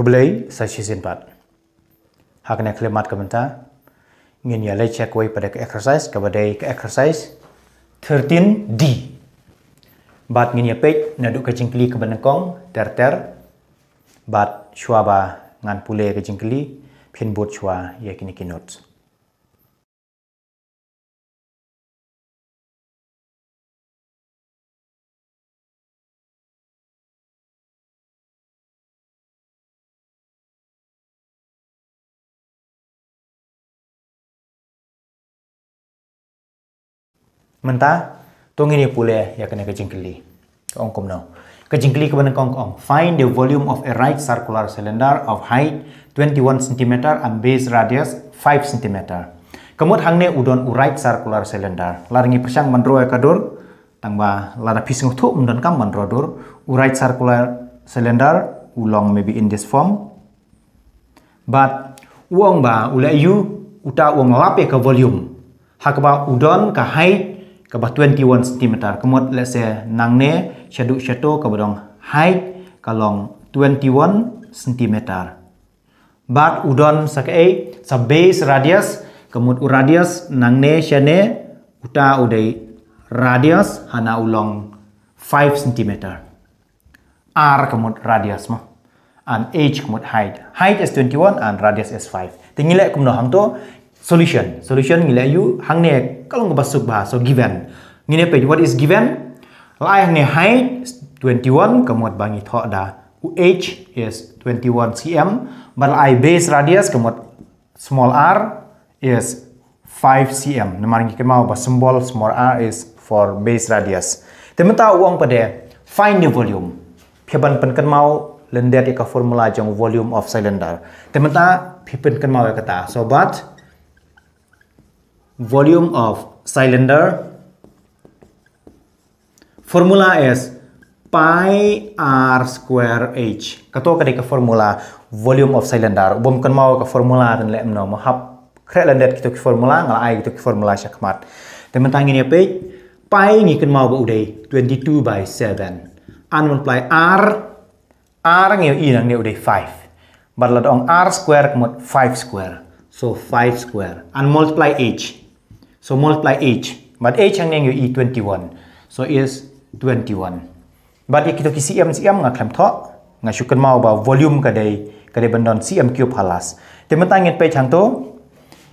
kublei sa shisin pat. Hak ne klimat ka menta, ngin ya lecha kwe pada ke exercise, ka pada ke exercise 13D. Bat ngin ya pek, na duk ke jingkli ke benekong, ter ter, bat shua ba ngan pule ke jingkli, pin bot shua ya kini ki notes. menta ini pule yakne ke jingkli ong kumno ke jingkli ke benang kong kong find the volume of a right circular cylinder of height 21 cm and base radius 5 cm kemud hangne udon u right circular cylinder laringi persang mandro ya kadur tangba lada pisung tu mdon kam mandro dur u right circular cylinder ulong maybe in this form but uang ba ulai yu uta uang lape ke volume hakba udon ka height kaba 21 cm kemot let's say nangne shadu shato kaba dong height kalong 21 cm bat udon sakai sa base radius kemot u radius nangne shane uta udai radius hana ulong 5 cm r kemot radius mo and h kemot height height is 21 and radius is 5 tingile kumno tu solution. Solution ngila yu hang ne kalau masuk bahasa given. Ngine pe what is given? Lai ne height 21 kemot bangi tho da. H is 21 cm, but I base radius kemot small r is 5 cm. nemar ngi mau bahas symbol small r is for base radius. Temen tahu uang pada find the volume. pen kan mau lendir ika formula jong volume of cylinder. Temen ta pheban kan mau ya kata but volume of cylinder formula is pi r square h kato kadi ka formula volume of cylinder bom kan mau ka formula tan lem mno mo hap kre landet kitu kitok formula ngal ai kitok ki formula sya kmat temen tangi ni ya pe pi ni kan mau ba udai 22 by 7 an multiply r r ngi i nang ni udai 5 la dong r square kmot 5 square so 5 square and multiply h So multiply h. But h hang nang e 21. So is 21. But ikito ki cm cm nga klem tho nga shukan mau ba volume ka dei ka dei bandon cm cube halas. Te mentang ngit pe chang to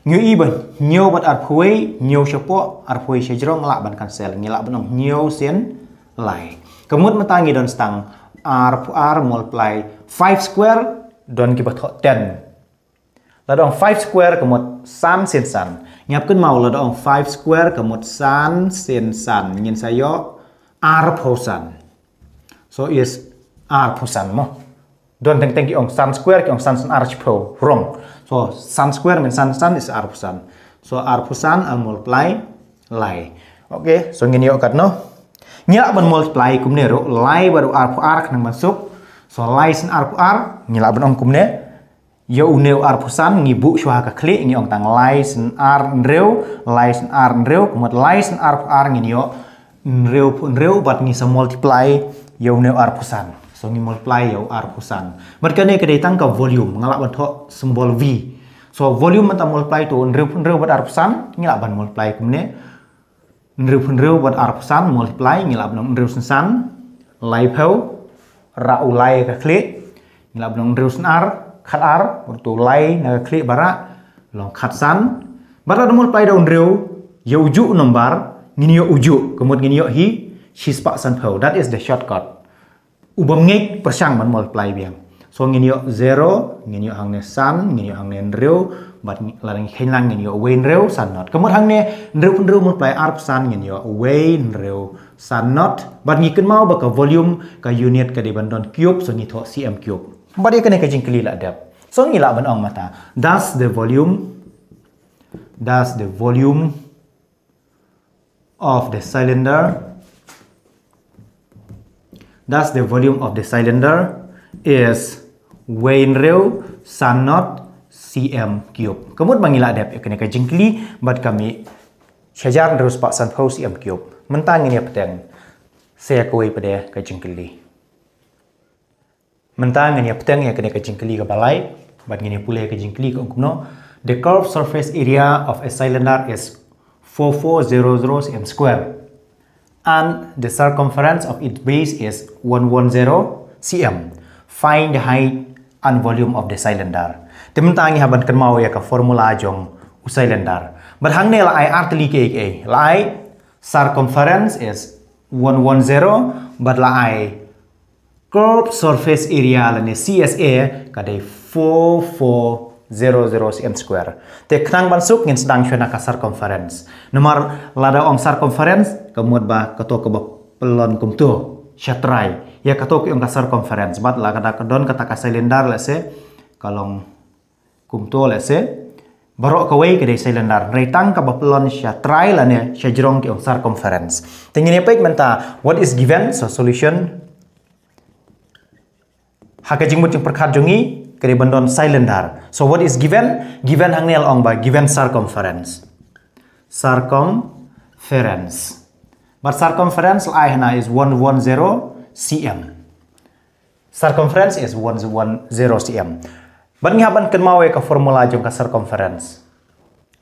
nhiều y bẩn nhiều bật ạt khuấy nhiều cho po ạt khuấy sẽ jrong lạ bàn cancel nghĩa lạ bằng nhiều sen lại kemudian mata ngi don stang r r multiply 5 square don ki bật 10 là dong 5 square kemot 3 sen san nyiapkan lo dong five square kemud san sin san ingin sayo arab posan so is arab posan mo don teng teng ki ong san square ki ong san san arab po wrong so san square min san san is arab posan so arab posan al multiply lai oke okay. so ngin yo kat no nyak ban multiply ne ro lai baru po ar nang masuk so lai sin po ar ngila ban ong ne yo uneu ar pusan ngibu shuha ka kli ngi ong tang lai sen ar nreu lai sen ar nreu kumat lai sen ar ar ngi yo nreu nreu bat ngi sa multiply yo uneu ar pusan so ngi multiply yo ar pusan mat ne ka tang ka volume ngalak bat ho simbol v so volume mata multiply to nreu nreu bat ar pusan ngi lak bat multiply kumne nreu nreu bat ar pusan multiply ngi lak ban nreu sen san lai pau ra ulai ka kli ngi lak ban nreu sen ar khát ar, một tổ klik bara khlê bà rạ, lòng khát san. Bà rạ đồng lai đồng rêu, yếu ujú nông bà rạ, nghi ujú, kemud nghi hi, shi spa san phâu, that is the shortcut. Ubom ngay, persang man mô pai biang. So nghi nhiều zero, nghi nhiều hang nè san, nghi nhiều hang nè rêu, bạn là đang lang nghi nhiều away rêu san not. Kemud hang nè rêu pun rêu mô pai ar san nghi nhiều away rêu san not. Bat nghi cần mau bậc volume, cả unit, cả de bàn đòn cube, so nghi thọ cm cube. Kembali kena kajian kelilah adab. So ni lah benar mata. Does the volume does the volume of the cylinder does the volume of the cylinder is wain rew sun not cm cube. Kemud bangi lah adab kena kajian kelilah buat kami Sejarah terus pak sun cm cube. Mentang ini apa yang saya kawai pada kajian kelilah. mentang ngani apteng ya kene keli ke balai bat ngani pule keli, ka ungno the curved surface area of a cylinder is 4400 cm square and the circumference of its base is 110 cm find the height and volume of the cylinder tementangi haban mau ya ke formula jong u cylinder hang ne lai artli ke ke lai circumference is 110 but lai curved surface area lani CSA kadai 4400 m square te knang suk ngin sedang shona ka circumference nomor lada ong circumference kemud ba keto ke pelon kumtu syatrai ya keto ke ong ka circumference bat la kada don kata ka silinder lese kalong kumtu lese barok kawai kadai silinder retang ka pelon syatrai lani syajerong ke ong circumference tingin ya pek menta what is given so solution hakajing muting perkhat jungi keribandon cylinder. so what is given given hangnel ong by given circumference circumference but circumference i hana is 110 cm circumference is 110 cm But ngi haban ken mawe ka formula jong ka circumference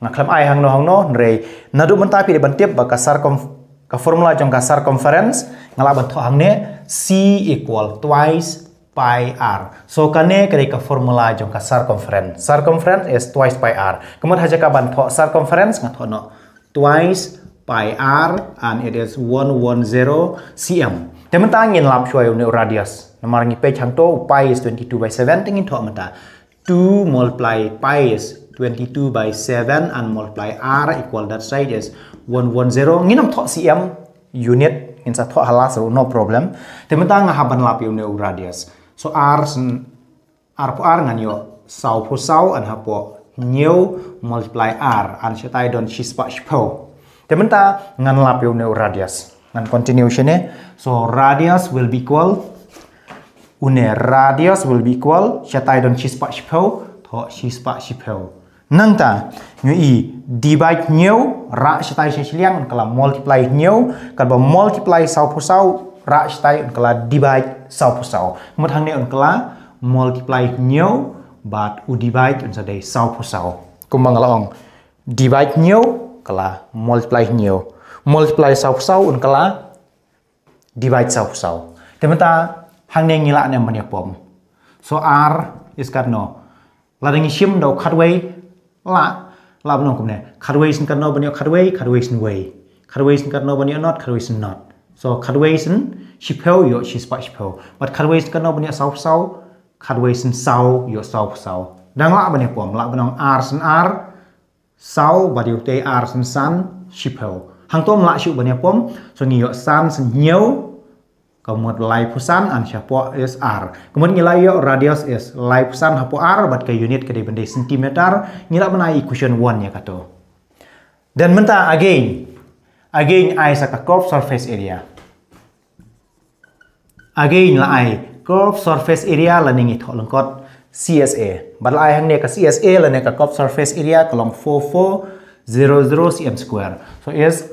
ngaklam ai hang no hang no nrei nadu menta pi ban tiap ba ka circum ka formula jong ka circumference ngalaban tho ne c equal twice pi r. So kane ka formula jong ka circumference. Circumference is twice pi r. Kemudian haja ka ban tho circumference ngat no twice pi r and it is 110 cm. Temen tangin lap shuai uni radius. Namar ngi pe chang to pi is 22 by 7 tingin tho mata. 2 multiply pi is 22 by 7 and multiply r equal that side is 110 nginam tho cm unit insa tho halas no problem. Temen tang haban lap uni radius so ar sen ar po ar ngan yo sau po sau an hapo new multiply r an chetai don spa shpo tementa ngan lap yo new radius ngan continuation eh so radius will be equal une radius will be equal chetai don spa shpo to spa shpo nang ta nyu i divide new ra chetai liang kala multiply new kala multiply sau po sau ra stai divide sau pu sau mo thang ne un multiply nyau bat u divide unsa dei sau pu sau kum mangala ong divide nyau kala multiply nyau. multiply sau pu sau un divide sau pu sau temata hang ne ngila ne mania pom so r is got no la shim do cutway la la bnong kum ne khatway sin kan no banyo khatway khatway sin way cutway sin kan no banyo not cutway sin not So khadweisen shipel yo shispa shipel. But kan no bani sau sau in sau yo sau sau. Dang la bani pom la bunong ar sen ar sau you te ar sen san shipel. Hang tom la shu pom so ni yo san sen nyeu Kemudian lai pusan an syapo is r. Kemudian nilai yo radius is lai pusan hapo r bat ke unit ke bende sentimeter. nilai menai equation 1 ya kato. Dan mentah again Again, I sa a curved surface area. Again, la I curved surface area la ning i kot CSA. But la I hang ne ka CSA la ne ka curved surface area ka 4400 cm square. So is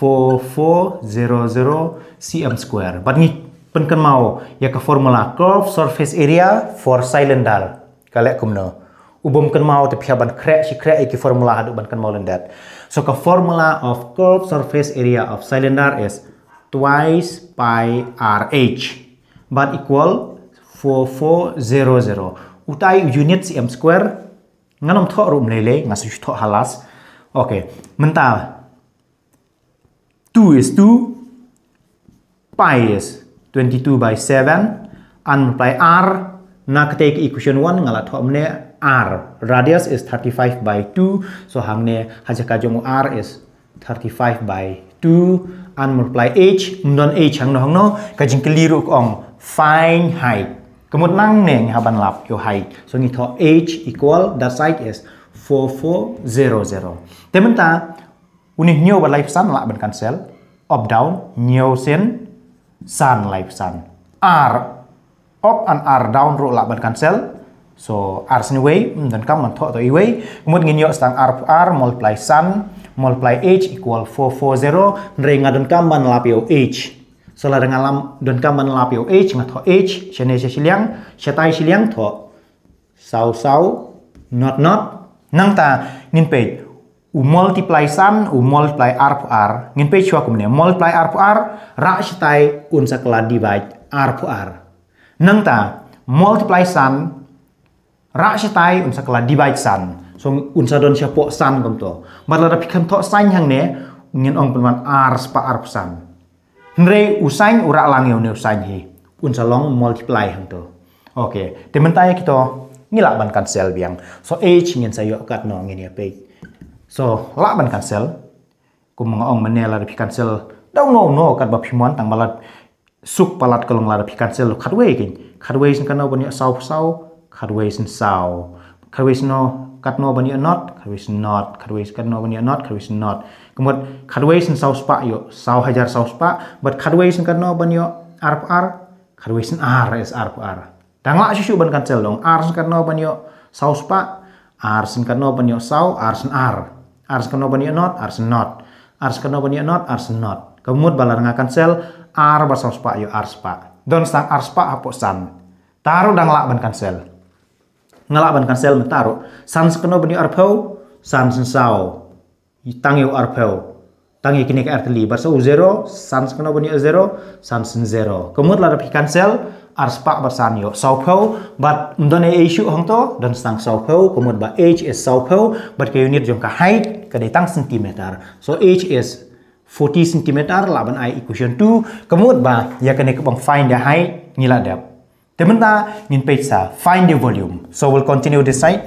4400 cm square. But ni pen mau ya ka formula curved surface area for cylinder. Kalek kumno. Ubum kan mau tapi phia ban si krek iki formula aduk ban kan mau lendat. So the formula of curved surface area of cylinder is twice pi RH but equal 4400 utai unit cm square nganom tho rum lele ngasih halas oke okay. mental. 2 is 2 pi is 22 by 7 and multiply r nak take equation 1 ngalah tho mene r radius is 35 by 2 so hangne hajaka jongo r is 35 by 2 and multiply h mnon h hang no hang no kajing keliru ong find height kemut nang neng haban lap yo height so ngi tho h equal that side is 4400 ta. unih nyo ba life sun la ban cancel up down nyo sen sun life sun r up and r down ro la ban cancel So R sini way, dan mm, kamu mentok atau way Kemudian ngin yo stang R R multiply sun multiply H equal 440 renga dan kamu lapio H. So lah dengan lam dan kamu lapio H ngat H sini saya siliang, tai siliang to sau sau not not nang ta ngin page u multiply sun u multiply r r ngin pe cua kumne multiply r per r ra chitai un sakla divide r r nang ta multiply sun rak shi tai unsa kala divide san so unsa don sha po san kom to marla da pikam to sain hang ne ngin ong penman ars spa ar san nre usain ura lang yo ne usain hi unsa long multiply hang to oke temen tai kito ngilak ban cancel biang so h ngin sayo kat no ngin ya pe so lak ban cancel kum ngong menela da pikansel dong no no kat ba pimon tang malat suk palat kalong la da pikansel khatwe kin khatwe sin kana ban ya sau sau carways sao sow carways no kat no bani not carways not carways kat no bani not carways not kemud carways and sao spa yo sao hajar sao spa but carways and kat no bani arp ar carways and ar is arp ar dang la susu ban cancel dong ar sen kat no bani sao spa ar sen kat no bani sao ar sen ar ar sen kat no bani not ar sen not ar sen kat no bani not ar sen not kemud balar ngakan sel ar sao spa yo ar spa don sang spa apo san taruh dang lak ban cancel ngalaban sel metaro sans keno bani arpau sans sao tangi arpo arpau tang yo kini ka artli zero sans keno bani zero sans zero Kemudian lada pi kansel arspa barsan yo sao pau bat mdone issue hong to dan stang sao pau kemud ba h is sao pau bat ke unit jong ka height ka tang centimeter so h is 40 cm laban i equation 2 Kemudian ba ya kene ke bang find the ya height ngila dap Temanda ngin page sa find the volume. So we'll continue this side.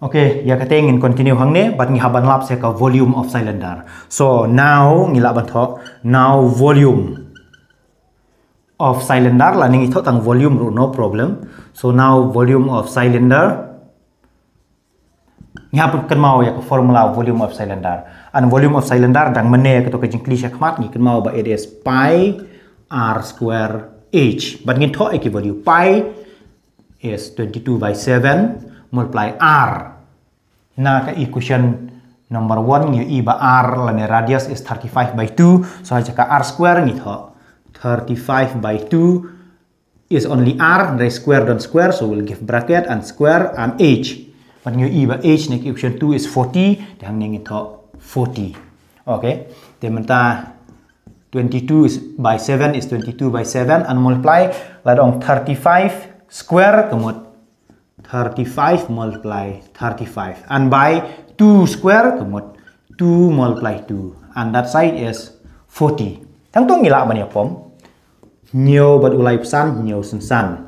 Okay, ya kate ngin continue hangne but ngi haban lap se ka volume of cylinder. So now ngi laban tho now volume of cylinder la ngi tho tang volume rồi, no problem. So now volume of cylinder ngi hapan kan mau ya ka formula volume of cylinder. And volume of cylinder dang mene ka to ka jing cliche khamat ngi kan mau ba it is pi r square h, Bạn nghiên thọ cái value pi is 22 by 7 multiply r. Nah, cái equation number 1 ngi e ba r lane radius is 35 by 2. So aja ka r square ngi thọ 35 by 2 is only r dari square dan square so we'll give bracket and square and h. But ngi e ba h nek equation 2 is 40 dan ngi thọ 40. Okay. teman 22 by 7 is 22 by 7 and multiply let on 35 square kemud 35 multiply 35 and by 2 square kemud 2 multiply 2 and that side is 40 tang tong ngila mani pom nyo bat ulai pesan nyo sen san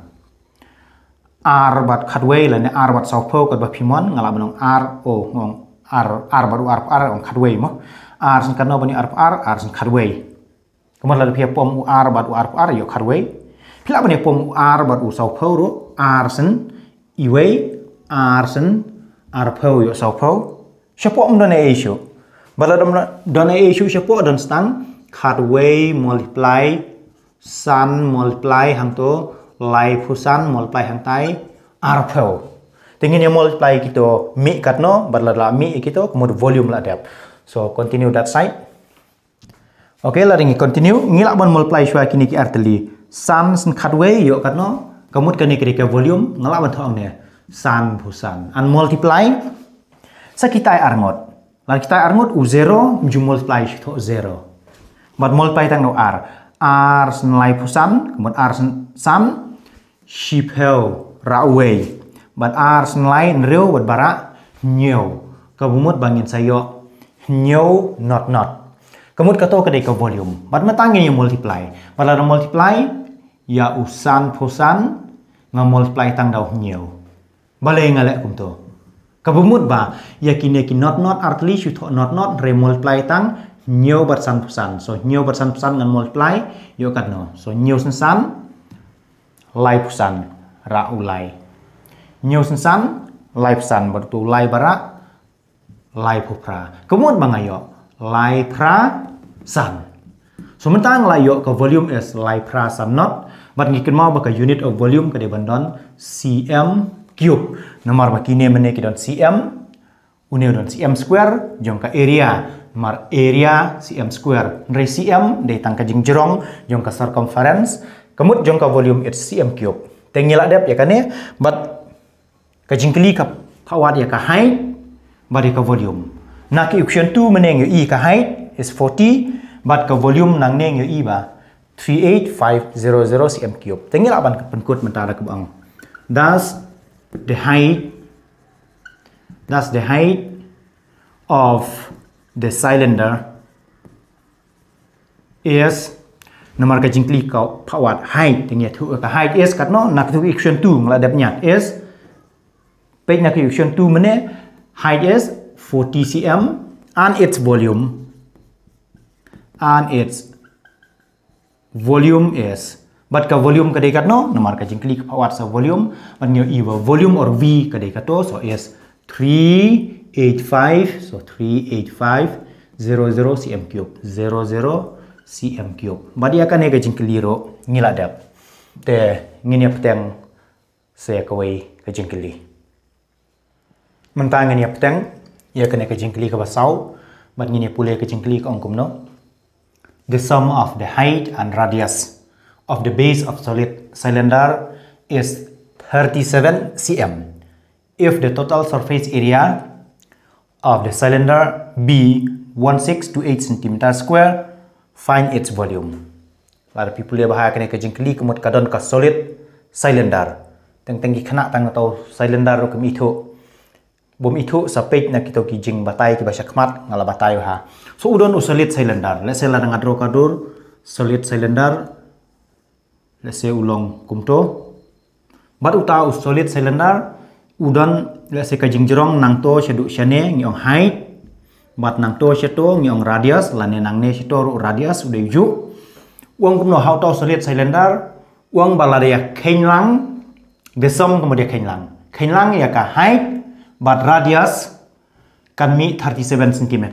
r bat cut way lane r bat sau po kat ba pimon ngala menong r o ngong r r bat u r r ong cut way mo r sen kan no bani r r r sen cut way kemar la pia pom u ar bat u ar ar yo karwei pila bane pom u ar bat u sau pau ro ar sen iwei ar sen ar pau yo sau pau shapo om done esho bala dom done esho shapo don stang multiply san multiply hang to lai multiply hang tai ar pau tingin yo multiply kito mi katno bala la mi kito kemud volume la dap so continue that side Oke, okay, laringi continue. Ngilak bon multiply shua kini ki arteli. San sen khatwe yo katno. Kamut kani kiri ke volume ngelak bon thong ne. San san. An multiply sakitai arngot. Lan kita arngot u zero ju multiply to zero. Mat multiply tang no r. R senlai busan, kemudian r sen san shipel rawe. Bat r lai nreo. bat bara Nyo. Kabumut bangin sayo Nyo not not. Kamut ka to kadai ka volume. Mat tangan ya multiply. mat na multiply ya usan pusan nga multiply tang daw nyew. balai nga lek kum to. Kabumut ba ya kini ki not not artli shu to not not re multiply tang nyew bersan pusan. So nyew bersan pusan ngan multiply yo kat no. So nyew sensan lai pusan ra ulai. Nyew sensan lai pusan bertu lai bara lai pupra. Kamut bangayo lai pra Sang. So mentang lai yo ka volume is lai pra sum not wat ngi ken mau ba ka unit of volume ka de bandon cm cube. Nomor ba kine mene ki don cm une don cm square jong ka area. Nomor area cm square. re cm de tang ka jing jerong jong ka circumference. Kemut jong ka volume is cm cube. Tengila dep ya kane but ka jingkeli ka kawat ya ka height ba de ka volume. Nak equation 2 meneng yo e ka height is 40 but ka volume nang neng yo iba 38500 cm cube tengila ban ka penkut mentara ka bang thus the height thus the height of the cylinder is nomor ka jingkli ka phawat height tengia thu ka height is kat no nak thu equation 2 ngla dap nyat is page nak equation 2 mene height is 40 cm and its volume and its volume is but ka volume kadai kat no no ka jing click what's the volume but new e volume or v kadai kat to so is 385 so 385 00 cm cube 00 cm cube badi ya akan ega jing ngila ngiladap te ngini se ka wei ka jing kli mentang ngini peteng ya kena ke jing keli ka basau ngin ngini pule ka jing keli ka ongkum no The sum of the height and radius of the base of solid cylinder is 37 cm if the total surface area of the cylinder be 1628 cm square find its volume. Lar people dia bahaya kena kejeng keli kemut kadon ka solid cylinder. Teng teng kena tang atau cylinder ro itu bom itu sapeit na kita kijing batai ki basya kemat ngala batai ha so udon usalit cylinder le sela dengan ngadro kadur solid cylinder le se ulong kumto bat uta us solid cylinder udon le se kijing jerong nang to shedu shane ngiong height bat nang to seto ngiong radius lane nang ne sheto radius udai ju uang kumno how to solid cylinder uang balaria kenlang desom kemudian kenlang kenlang ya ka height but radius kan mi 37 cm.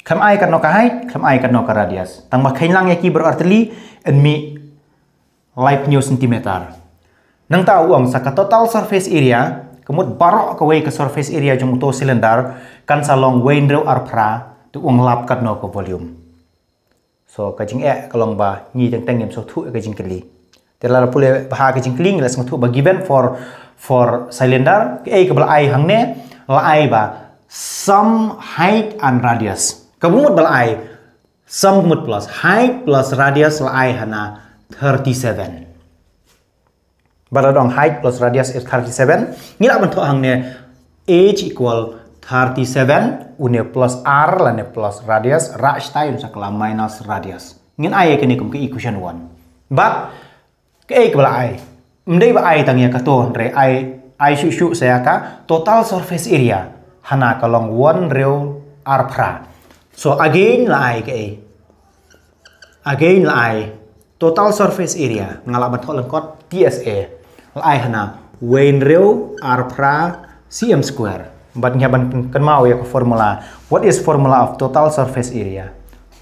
Kam ai kan ka height, kam ai kan ka radius. Tang ba kain lang ki berarti li en mi life new cm. Nang ta uang ka total surface area, kemud baro ka way ke surface area jung to silinder kan salong ar pra tu uang lap kat ka volume. So kajing e kalong ba ni teng teng yam so thu e kajing keli tela la pule bha ke jingkling la bagi ba given for for cylinder a eh, ke i hangne la i ba sum height and radius kabumut bal i sum kumut plus height plus radius la i hana 37 Bada dong height plus radius is 37 ngila bentuk hangne h equal 37 une plus r lane plus radius ra stai unsa minus radius ngin ai ke kum ke equation 1 but ke bala ai mdei ba ai tangia ka ton re ai ai shu shu saya ka total surface area hana kalong one real arpra so again la ai ke ai again la ai total surface area ngalamat ho lengkot TSA la ai hana wen real arpra cm square but ban kan mau ya ke formula what is formula of total surface area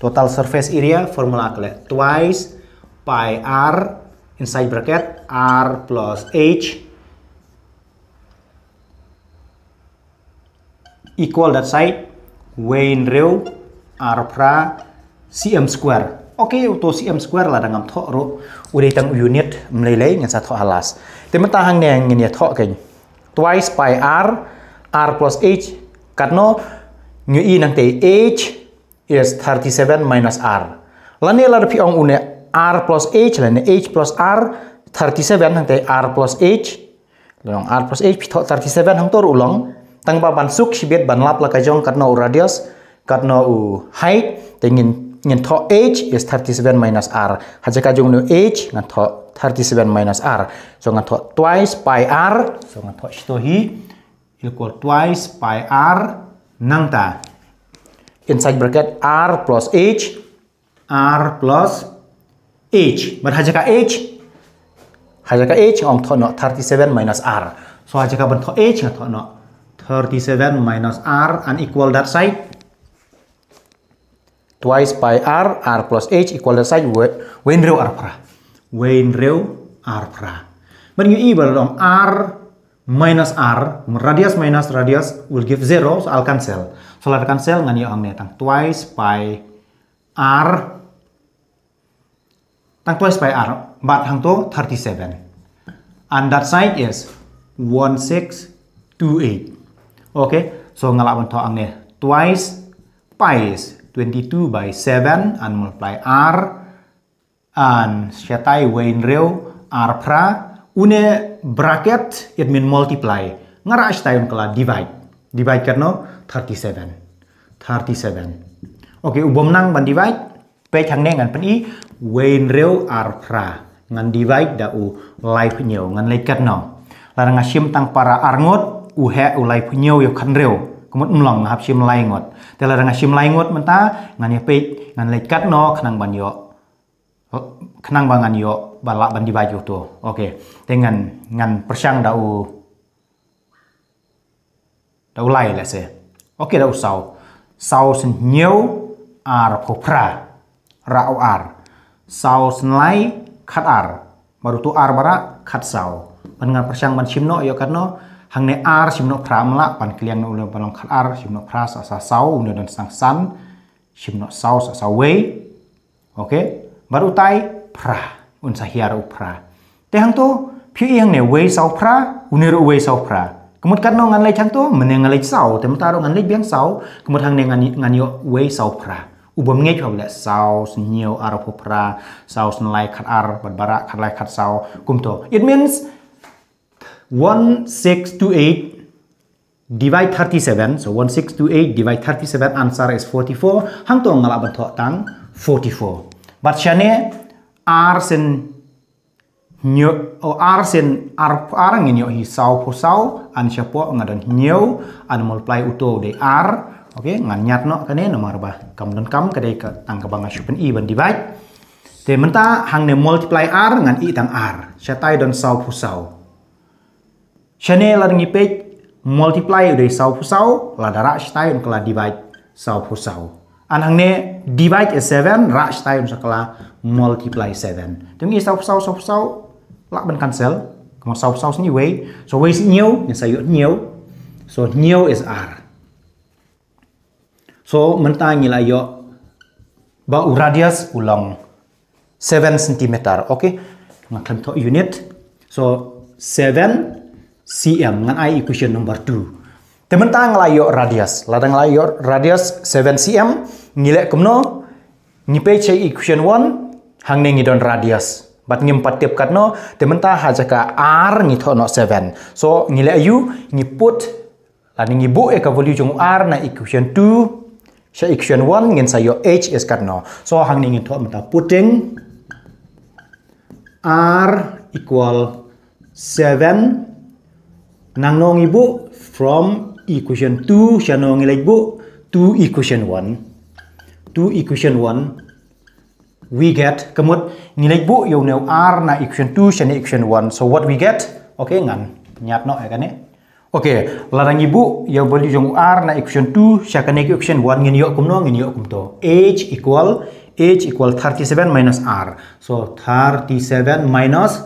total surface area formula kle twice pi r inside bracket R plus H equal that side Wayne rho R pra CM square. Oke, okay, untuk CM square lah dengan thok ro udah tang unit melele yang satu alas. Tapi tahang yang ngan ya thok keng. Twice pi R R plus H karena nyu i nang te H is 37 minus R. Lani pi ong une R plus H แล้วเนี่ย H plus R 37ทั้งแต่ R plus H long R plus H 37ทั้งตัวอุลองตั้งปบันสุกชีวิตบันลับละกะจองกัดนอ radius u height tho H is 37 minus R หาจะกะจองนอ H tho 37 minus R so tho twice pi R so hi equal twice pi R ta inside bracket R plus H R plus H. Berhajakah H? Hajakah H ong tono 37 minus R. So hajakah bentuk H nggak tono 37 minus R equal that side. Twice pi R, R plus H equal that side. When real R pra. When real R pra. But you equal dong R minus R, radius minus radius will give zero, so I'll cancel. So I'll cancel ngani ang tang twice pi R Tang points by R, bat hang to 37. And that side is 1628. Okay, so ngalak tuh ang Twice pi is 22 by 7 and multiply R and shetai wain rew R pra une bracket it mean multiply. Ngara ashtayon kala divide. Divide karno 37. 37. Okay, ubom nang ban divide Ve Chang nè ngàn pan i vein rêu ar pra ngan divide da u lai punyo ngan lai kat no. Lara ngasim tang para arngot u he u lai punyo yo kan rêu. Kumut mlong ngahap sim lai ngot. Te lara ngasim lai ngot menta ngan ya pe ngan lai kat no kanang ban yo. Kanang bangan yo balak ban divide yo tu. Oke. Dengan ngan persang da u da u lai lah se. Oke da u sau. Sau sen nyew ar kopra rau ar sau senlai khat ar baru tu ar bara khat sau pendengar persiang ban simno yo karno ne ar simno pra mla pan kliang no ulang palang khat ar simno sa sa sau unda dan sang san simno sau sa sa wei oke baru tai pra unsa hiar te hang tu i yang ne wei sau pra unir wei sau pra Kemud karno no ngan lai chang tu meneng ngan lai sau tem taro ngan lai biang sau kemud hang ne ngan ngan yo wei sau pra ubom nge khom le sau nhiều ar phopra sau lại khat ar bad bara khat lai khat sau kum to it means eight divide thirty seven so one six eight divide thirty seven answer is forty four hang to ngala ban tho tang forty four but chane r sen nyo o r sen r r ngin yo hi sau po sau an cha po ngadan nyo an multiply uto de r Oke, ngan nyat no kene nomor marba. Kam don kam kede ka tang ka banga shupen i ban divide. bai. Te menta hang ne multiply r ngan i tang r. Sha tai don sau pu sau. Sha ne lar ngi pe multiply de sau pu sau la dara sha tai un kala divide sau pu sau. An hang ne divide bai e 7 ra sha tai un sakala multiply 7. Tung i sau pu sau sau pu sau la ban cancel. Kam sau pu sau ni we. So we si nyeu ni sa yu nyeu. So nyeu is r. So mentang ila yo ba u radius ulang 7 cm okay ngaklem to unit so 7 cm ngan i equation number 2 tang layo radius ladang layo radius 7 cm ngile kumno ngipe che equation 1 hang ne ngidon radius bat ngim tiap katno tementa hajaka r ngitho no 7 so ngile ayu ngiput lani ngibu e ka value jong r na equation 2 So equation 1 ngin yo H is kat no. So hang ningin to mata putting R equal 7 nang nong ibu from equation 2 sya nong ilai ibu to equation 1 to equation 1 we get kemut nilai bu yo neu R na equation 2 sya equation 1 so what we get okay ngan nyat no ya kan ya Oke, okay. larang bu ya boleh jong r na equation 2 shakane equation 1 ngin kum kumno ngin kum to. h equal h equal 37 minus r so 37 minus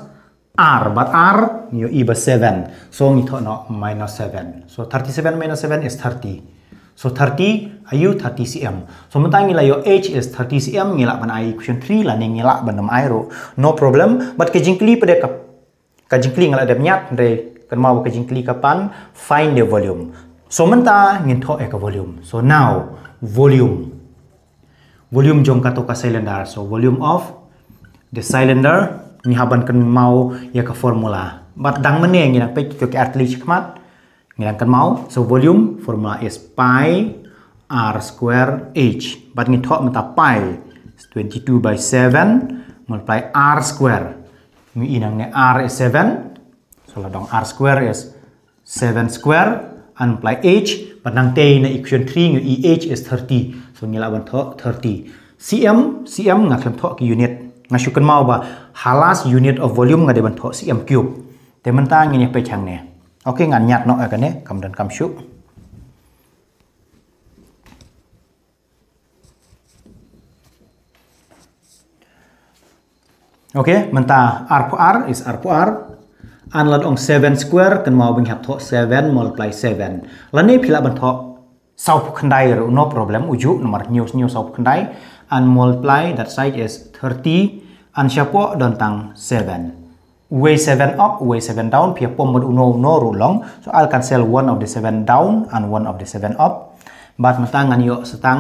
r but r ngin yuk iba 7 so ngin tho no minus 7 so 37 minus 7 is 30 so 30 ayu 30 cm so mentang lah yo h is 30 cm ngila ban i equation 3 la ngila ban nam airo no problem but kajinkli pada Kajinkli ngala ada nyat dari kan mau ka jing kapan find the volume so menta ngin tho ek volume so now volume volume jong kato ka cylinder so volume of the cylinder ni haban kan mau ya ka formula but dang mene ngin pe ki ka at least ngin kan mau so volume formula is pi r square h but ngin tho menta pi 22 by 7 multiply r square mi inang ne r is 7 So dong r square is 7 square and apply h but nang te na equation 3 ngi eh is 30 so ngila ban tho 30 cm cm nga khlem to ki unit nga syukun mau ba halas unit of volume nga deban to cm cube te man ta ngi ne ne oke ngan nyat no ka ne kam dan kam syuk Oke, okay, mentah R per R is R per R, อันลดองเเซว่นส q u a r e กันมาบิงหับทอ7 multiply 7ลันนี่พิลาบันทอสอบคันไดหรือ no problem อุจุนมาร์นิวส์นิวสอบคันได้อันม multiply that อ i ส e is 30อันเฉพาะดอนตังเ7 way 7ว p w เซเว่นอัพียเเซบพอมบันอุโน่โน่รูลองสอัลคันเซล one of the 7 down and one of the 7 up บาทมาตั้งอันโยสตั้ง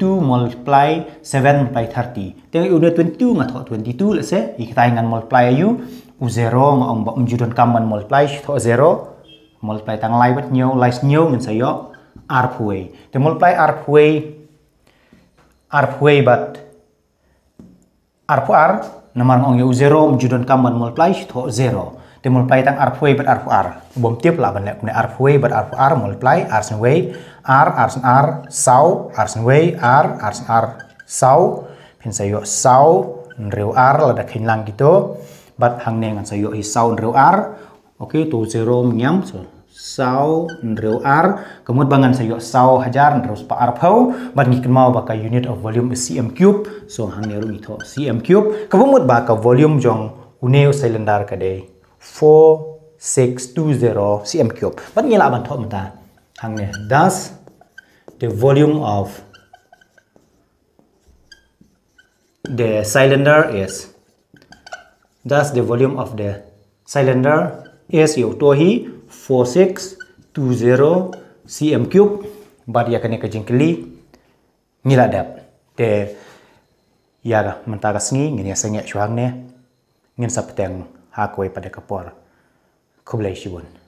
22 multiply 7 by 30เท่ากับอุณหภูมิ22งั้นทอ22เลยเซอีกทายงั้น multiply อยู u zero mà ông bấm bọn judon common multiply thọ zero multiply tăng lai bất nhiêu lai nhiêu mình sẽ yo r puy thì multiply r puy r puy but r pu r nomor ông yo zero mà judon common multiply thọ zero thì multiply tăng r puy but r pu r bấm tiếp là bạn này r puy but r pu r multiply r sin way r r sin r sau r sin way r r sin r sau mình sẽ yo sau rêu r là đặc hình lang gitu Bat hang neng ngàn sao yoi sau nreu ar. Oke, tu zero so sau nreu ar. Kemudian bangan saya sau hajar nreu spa ar pau. Bat ngikin mau baka unit of volume cm cube. So hang nero ngito cm cube. Kemudian baka volume jong uneo ka dei 4620 cm cube. Bat la ban thot mata. Hang ne thus the volume of the cylinder is Thus, the volume of the cylinder is yautohi 4620 cm cube bar yakani kajengkeli ngiladap te yaga mentagas ngi ngin yasanya shuang ne ngin sapteng hakoi pada kapor kublai shibun